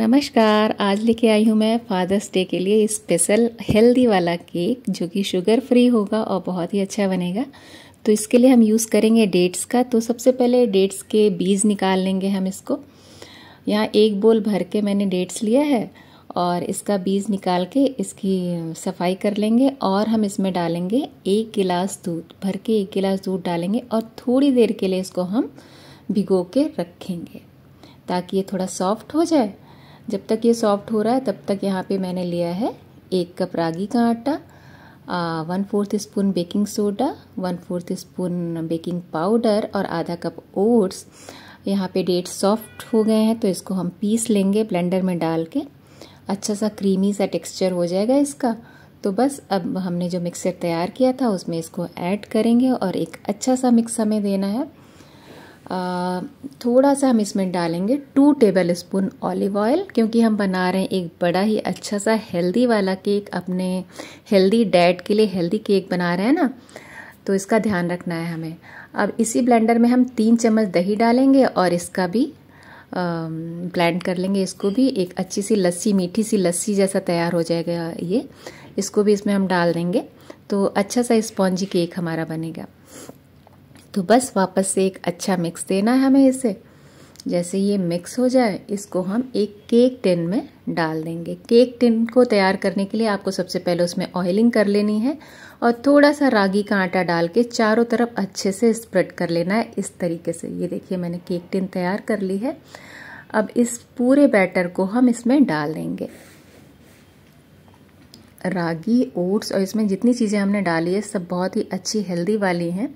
नमस्कार आज लेके आई हूँ मैं फादर्स डे के लिए स्पेशल हेल्दी वाला केक जो कि शुगर फ्री होगा और बहुत ही अच्छा बनेगा तो इसके लिए हम यूज़ करेंगे डेट्स का तो सबसे पहले डेट्स के बीज निकाल लेंगे हम इसको यहाँ एक बोल भर के मैंने डेट्स लिया है और इसका बीज निकाल के इसकी सफाई कर लेंगे और हम इसमें डालेंगे एक गिलास दूध भर के एक गिलास दूध डालेंगे और थोड़ी देर के लिए इसको हम भिगो के रखेंगे ताकि ये थोड़ा सॉफ्ट हो जाए जब तक ये सॉफ्ट हो रहा है तब तक यहाँ पे मैंने लिया है एक कप रागी का आटा one fourth spoon baking soda one fourth spoon baking powder और आधा कप ओट्स यहाँ पे डेट सॉफ्ट हो गए हैं तो इसको हम पीस लेंगे ब्लेंडर में डाल के अच्छा सा क्रीमी सा टेक्सचर हो जाएगा इसका तो बस अब हमने जो मिक्सर तैयार किया था उसमें इसको ऐड करेंगे और एक अच्छा सा मिक्स हमें देना है थोड़ा सा हम इसमें डालेंगे two tablespoon olive oil क्योंकि हम बना रहे हैं एक बड़ा ही अच्छा सा हेल्दी वाला केक अपने हेल्दी डैट के लिए हेल्दी केक बना रहे हैं ना तो इसका ध्यान रखना है हमें अब इसी ब्लेंडर में हम तीन चम्मच दही डालेंगे और इसका भी ब्लेंड कर लेंगे इसको भी एक अच्छी सी लस्सी मीठी सी लस्सी जैसा तैयार हो जाएगा ये इसको भी इसमें हम डाल देंगे तो अच्छा सा स्पॉन्जी केक हमारा बनेगा तो बस वापस से एक अच्छा मिक्स देना है हमें इसे जैसे ये मिक्स हो जाए इसको हम एक केक टिन में डाल देंगे केक टिन को तैयार करने के लिए आपको सबसे पहले उसमें ऑयलिंग कर लेनी है और थोड़ा सा रागी का आटा डाल के चारों तरफ अच्छे से स्प्रेड कर लेना है इस तरीके से ये देखिए मैंने केक टिन तैयार कर ली है अब इस पूरे बैटर को हम इसमें डाल देंगे रागी ओट्स और इसमें जितनी चीज़ें हमने डाली है सब बहुत ही अच्छी हेल्दी वाली हैं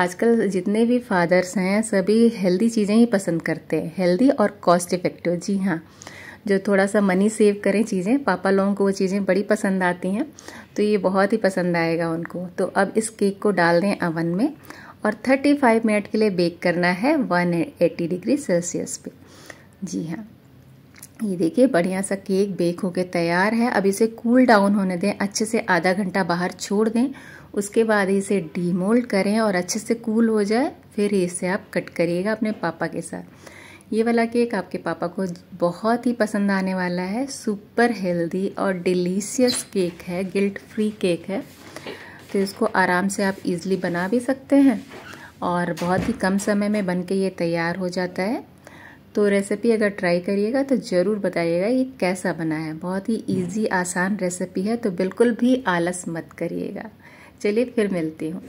आजकल जितने भी फादर्स हैं सभी हेल्दी चीज़ें ही पसंद करते हैं हेल्दी और कॉस्ट इफेक्टिव जी हाँ जो थोड़ा सा मनी सेव करें चीज़ें पापा लोगों को वो चीज़ें बड़ी पसंद आती हैं तो ये बहुत ही पसंद आएगा उनको तो अब इस केक को डाल दें अवन में और 35 मिनट के लिए बेक करना है 180 डिग्री सेल्सियस पे जी हाँ ये देखिए बढ़िया सा केक बेक होके तैयार है अब इसे कूल डाउन होने दें अच्छे से आधा घंटा बाहर छोड़ दें उसके बाद इसे डीमोल्ड करें और अच्छे से कूल हो जाए फिर इसे आप कट करिएगा अपने पापा के साथ ये वाला केक आपके पापा को बहुत ही पसंद आने वाला है सुपर हेल्दी और डिलीशियस केक है गिल्ट फ्री केक है तो इसको आराम से आप इजली बना भी सकते हैं और बहुत ही कम समय में बन के ये तैयार हो जाता है तो रेसिपी अगर ट्राई करिएगा तो ज़रूर बताइएगा ये कैसा बना है बहुत ही इजी आसान रेसिपी है तो बिल्कुल भी आलस मत करिएगा चलिए फिर मिलती हूँ